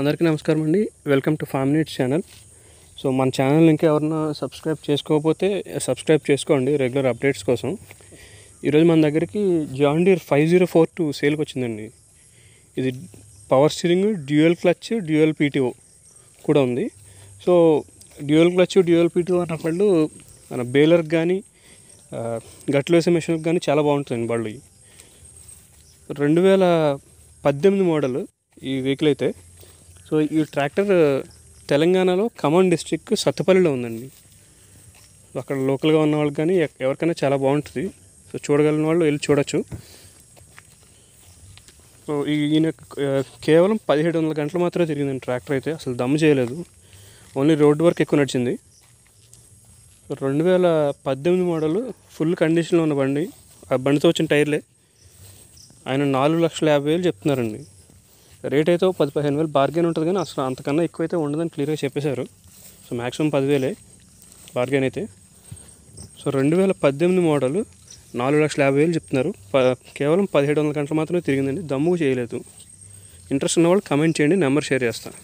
అందరికీ నమస్కారం అండి welcome to farm needs channel so మన ఛానల్ ఇంకా ఎవరన్నా సబ్స్క్రైబ్ చేసుకోకపోతే సబ్స్క్రైబ్ చేసుకోండి రెగ్యులర్ అప్డేట్స్ కోసం ఈరోజు మన దగ్గరికి John Deere five zero four two సేల్కి వచ్చిందండి ఇది power steering dual clutch dual PTO కూడా ఉంది so dual clutch dual PTO అన్నప్పుడు మన బేలర్కి కానీ గట్లు వేసే మెషిన్కి కానీ చాలా బాగుంటుందండి బళ్ళు రెండు వేల పద్దెనిమిది మోడల్ ఈ వెహికల్ అయితే సో ఈ ట్రాక్టర్ తెలంగాణలో ఖమ్మం డిస్ట్రిక్ట్ సత్తుపల్లిలో ఉందండి అక్కడ లోకల్గా ఉన్న వాళ్ళకి కానీ ఎవరికైనా చాలా బాగుంటుంది సో చూడగలిగిన వాళ్ళు వెళ్ళి చూడొచ్చు సో ఈయన కేవలం పదిహేడు వందల గంటలు మాత్రమే తిరిగిందండి ట్రాక్టర్ అయితే అసలు దమ్ చేయలేదు ఓన్లీ రోడ్డు వర్క్ ఎక్కువ నడిచింది రెండు వేల పద్దెనిమిది మోడల్ ఫుల్ కండిషన్లో ఉన్న బండి ఆ బండితో వచ్చిన టైర్లే ఆయన నాలుగు లక్షల యాభై వేలు చెప్తున్నారండి రేట్ అయితే పది పదిహేను వేలు బార్గెన్ ఉంటుంది కానీ అసలు అంతకన్నా ఎక్కువ అయితే ఉండదని క్లియర్గా చెప్పేశారు సో మ్యాక్సిమం పదివేలే బార్గెన్ అయితే సో రెండు వేల పద్దెనిమిది మోడల్ నాలుగు లక్షల యాభై వేలు చెప్తున్నారు ప కేవలం పదిహేడు వందల గంటలు మాత్రమే తిరిగిందండి దమ్ము చేయలేదు ఇంట్రెస్ట్ ఉన్నవాళ్ళు కమెంట్ చేయండి నెంబర్ షేర్ చేస్తాను